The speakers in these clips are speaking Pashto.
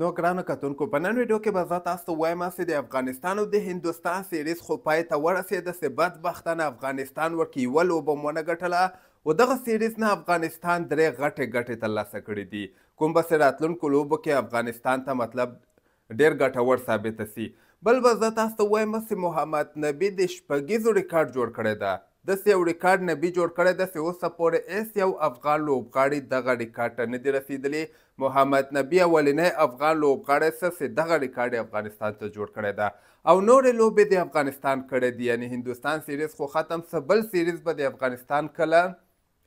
نو ګرانو کتونکو په نن ویډیو کې به زه تاسو ته وایم چې د افغانستان او د هندوستان سیریز خو پای ته ورسېده چې بدبختانه افغانستان ورکې یوه لوبه مو ونه ګټله و دغه سیریز نه افغانستان درې غټې غټې ترلاسه کړې دي کوم به چې راتلونکو لوبو کې افغانستان ته مطلب ډېر ګټور ثابته سي بل به زه تاسو ته وایم چې محمد نبي د شپږیزو ریکارډ جوړ کړی ده داسې یو ریکارډ نبي جوړ کړی داسې اوسه پورې هیڅ یو افغان لوبغاړي دغه ریکارډ ته نه دی رسېدلی محمد نبي اولنی افغان لوبغاړی سرسې دغه ریکارډ افغانستان ته جوړ کړی ده او نورې لوبې د افغانستان کړې دي یعنی هندوستان سیریز خو ختم څه بل سیریز به د افغانستان کله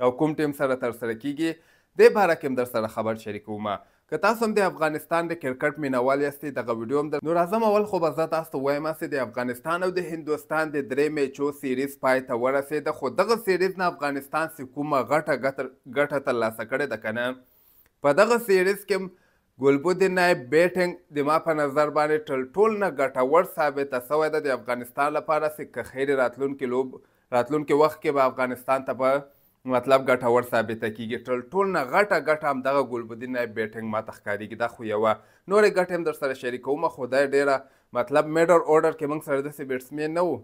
او کوم ټیم سره ترسره کیږي دې باره کې هم درسره خبر شریکومه که تاسو هم د افغانستان د کرکټ مینوال یاستئ دغه ویډیو هم در... نو راځم اول خو به زه تاسو ته وایم چې د افغانستان او د هندوستان د درې میچو سیریز پای ته ورسېده خو دغه سیریز نه افغانستان چې کومه غټه ګټه ترلاسه کړې ده که نه په دغه سیریز کې ګلبدین نایب بیټینګ د ما په نظر باندې تل ټول نه ګټور ثابته سوی ده د افغانستان لپاره چې که خیر راتلونکي لوب راتلونکي وخت کې به افغانستان ته په مطلب ګټور ثابته کیږي تر ټول نه غټه ګټه هم دغه ګلبدین نایب بیټینګ ماته ښکاریږي دا خو یوه نورې ګټې هم در سره شریکوم خو دا ډیره مطلب میډر اورډر کې موږ سره داسې بیټسمین نه وو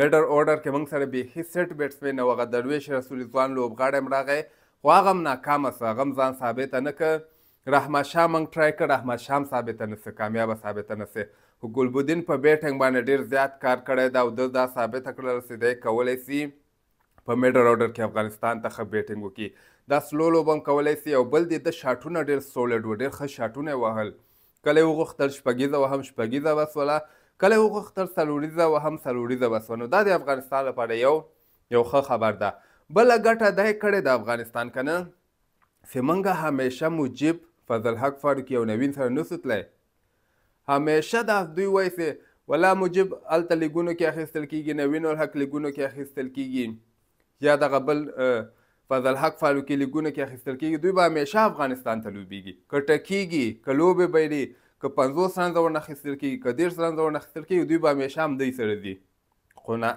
میډر اورډر کې موږ سره بیخي سیټ بیټسمین نه وو هغه درویش رسول ځوان لوبغاړی هم راغی خو هغه هم ناکامه سه هغه هم ځان ثابته نه که رحمت شاه موږ ټرای کړ رحمت شام ثابته نه سه کامیابه ثابته نه سه خو ګلبدین په بیټنګ باندې ډیر زیات کار کړی دا او ده دا ثابته کړله چې دی کولی سي په میډل اورډر کې افغانستان ته ښه بیټینګ وکړي دا سلو لوبه هم کولی سي او بل دې د شاټونه ډېر سولډ و ډېر ښه شاټونه یې وهل کله یې وغوښتل شپږیزه وهم شپږیزه بسوله کله یې وغوښتل څلوریزه وهم څلوریزه بسوله نو دا د افغانستان لپاره یو یو ښه خبر ده بله ګټه دا یې کړې د افغانستان که نه چې موږ همیشه مجیب فضل حق فاروقي او نوین سره نسو تللی همیشه دا دوی وایي ولا مجب الته لیګونو کې اخیستل کیږي نوین الحق لیګونو کې اخیستل کیږي یا د غبل فضل حق فالو کې لیګونه کې اخیستل کېږي دوی به همیشه افغانستان ته لوبېږي که ټکېږي که لوبې بیلي که پنځوس رنزه ورنه اخیستل کېږي که دېرش رنزه ورنه اخیستل کېږي دوی به همیشه همدی سره ځي خو نه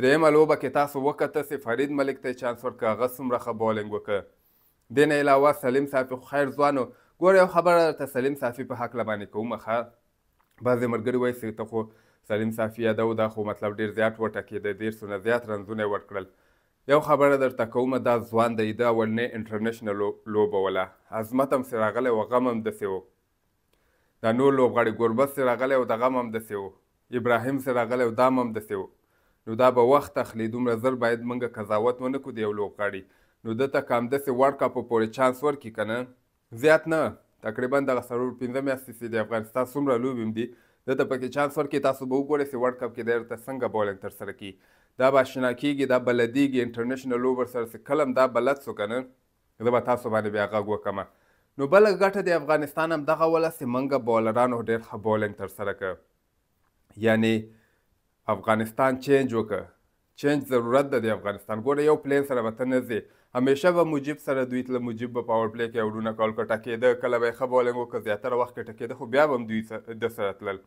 درېیمه لوبه کې تاسو وکته چې فرید ملک ته چانس ورکړه هغه څومره ښه بولینګ وکړه دې نه علاوه سلیم صافي خو خیر ځوانو ګوره یو خبره درته سلیم صافي په هکله باندې کومه ښه بعضې ملګري وایي چې ته خو سلیم صافي یادو دا خو مطلب ډېر زیات وټکېده دېرشو نه زیات رنځونه یې ورکړل یو خبره درته کومه دا ځوان دی دا اولنۍ انټرنیشنل لوبه وله عظمت هم سې راغلی و غم هم داسې و دا نور لوبغاړي ګربز سې راغلی او د غم هم داسې و ابراهیم سې راغلی او دام هم داسې و نو دا به وخت اخلي دومره زر باید موږ قضاوت ونه کړو د یو لوبغاړي نو ده ته که همداسې ورډ کپ پورې چانس ورکړي که نه زیات نه تقریبا د سرور 15 میاشتې چې د افغانستان څومره لوبې دي د ته پکې چانس ورکړي تاسو به وګورئ چې ورلد کپ کې د ته څنګه بولینګ تر سره کی دا به آشنا کیږي دا بلدیږي انټرنیشنل لوبر سره چې کلم دا بلد سو کنه زه به تاسو باندې بیا غږ وکم نو بل ګټه د افغانستان هم دغه ولا چې منګه بولرانو ډېر ښه بولینګ تر سره کړ یعنی افغانستان چینج وکړ چینج ضرورت ده د افغانستان ګوره یو پلین سره به ته نه ځې همیشه به مجیب سره دوی تله مجیب به پاور پلی کې ورونه کول که ټکېده کله به یې ښه بولینګ وکړه زیاتره وخت کې ټکېده خو بیا به هم دوی د سره تلل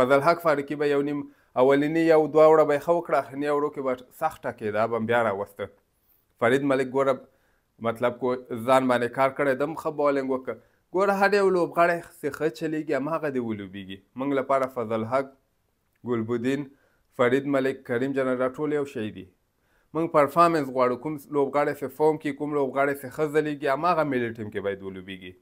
فضل حق فاروقي به یو نیم اولینی یو دوه وړه به یې ښه وکړه اخرني اورو کې به سخت ټکېده به هم بیا راوسته فرید ملک ګوره مطلب کو ځان باندې کار کړی دم ښه بولینګ وکړه ګوره هر یو لوبغاړی چې ښه چلیږي همهغه دې ولوبیږي موږ لپاره فضل حق ګلبدین فرید ملک کریم جنرال راټول یو شی دی موږ پرفارمنس غواړو کوم لوبغاړی سه فوم کې کوم لوبغاړی سه ښه ځلیږي هماغه ملي ټیم کې باید ولوبیږي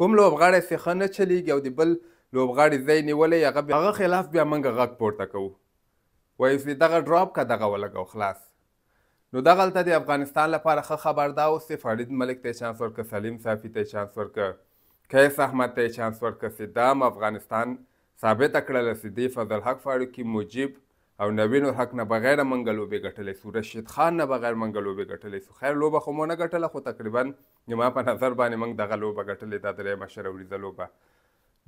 کوم لوبغاړی سه ښه نه چلیږي او د بل لوبغاړي ځای نیولی هغه بیا هغه خلاف بیا موږ غږ پورته کوو وایو چې دغه ډراپ که دغه ولګو خلاص نو دغه هلته د افغانستان لپاره ښه خبر دا اوس چې فرید ملک ته چانس ورکړه سلیم صافي ته چانس ورکړه قیس احمد ته چانس ورکړه چې دام افغانستان ثابته کړله چې دی فضل حق فاروقي مجیب او نوین الحق نه بغیر منګه لوبې ګټلې سو رشید خان نه بغیر منګه لوبې ګټلې سو خیر لوبه خو مونږ نه ګټله خو تقریبا زما په نظر باندې موږ دغه لوبه ګټلې دا درې مشروري د لوبه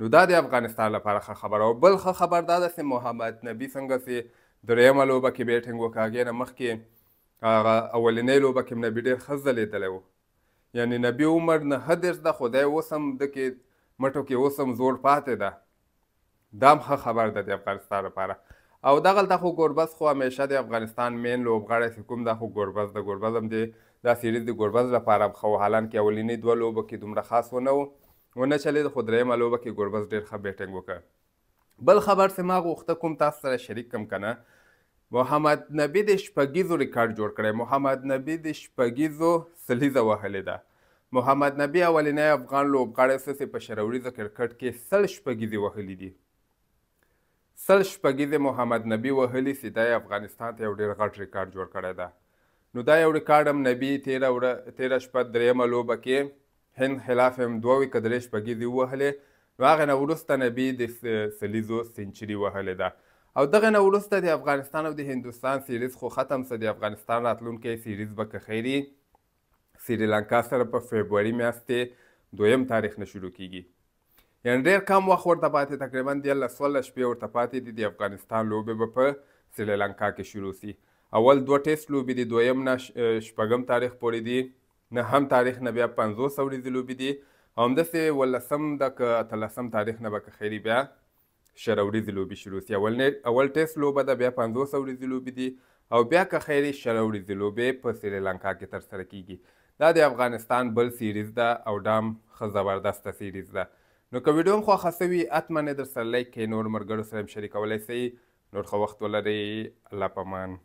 نو دا د افغانستان لپاره خبره او بل خبر دا ده چې محمد نبی څنګه سي درېمه لوبه کې بیټینګ وکاږي نه مخکې هغه اولنۍ لوبه کې نبی ډېر ښه ځلېدلی وو یعنی نبی عمر نه هدرس د خدای وسم د کې مټو کې وسم زور پاتې ده دا خبر ده د افغانستان لپاره او دغلته خو ګوربز خو همیشه د افغانستان مین لوبغاړی چې کوم دا خو ګوربز د ګوربز هم دی دا سیریز د ګوربز لپاره خو حالان کې اولینی دوه لوبه کې دومره خاص ونه و ونه چلید خو درېیمه لوبه کې ګوربز ډېر ښه بیټنګ وکړ بل خبر چې ما غوښته کوم تاسو سره شریک کم کنه محمد نبی د شپږیزو ریکارډ جوړ کړی محمد نبی د شپږیزو سلیزه وهلې ده محمد نبی اولنی افغان لوبغاړی څه چې په شروریزه کرکټ کې سل شپږیزې وهلې دي سل شپږیزې محمد نبي وهلي سیدای افغانستان ته یو ډېر غټ ریکارډ جوړ کړی ده نو دا یو ریکارډ هم نبي تیره وړه تیره شپه درېیمه لوبه کې هند خلاف هم دوه ویکه درې شپږیزې ووهلې نو هغې نه وروسته نبي د سلیزو سینچري وهلې ده او دغه نه وروسته د افغانستان او د هندوستان سیریز خو ختم سه د افغانستان راتلونکی سیریز به که خیري سریلانکا سره په فبروري میاشت دویم تاریخ نه شروع کیږي یعنی ډیر کم وخت ورته پاتې تقریبا دیارلس څوارلس شپې ورته پاتې دي د افغانستان لوبې به په سریلانکا کې شروع سي اول دوه ټیسټ لوبې دي دویم نه شپږم تاریخ پورې دي نه هم تاریخ نه بیا پنځوس ورځې لوبې دي همداسې ولسم د که اتلسم تاریخ نه به که خیري بیا شل ورځې لوبې شروع سي اول اول ټیسټ لوبه ده بیا پنځوس ورځې لوبې دي او بیا که خیري شل ورځې لوبې په سریلانکا کې ترسره کیږي دا د افغانستان بل سیریز ده او دام ښه زبردسته سیریز ده نو که ویډیو مو خوښه سوي حتما یې درسره لایک کړئ نور ملګرو سره هم شریکولی سئ نور ښه وخت ولرئ الله پامان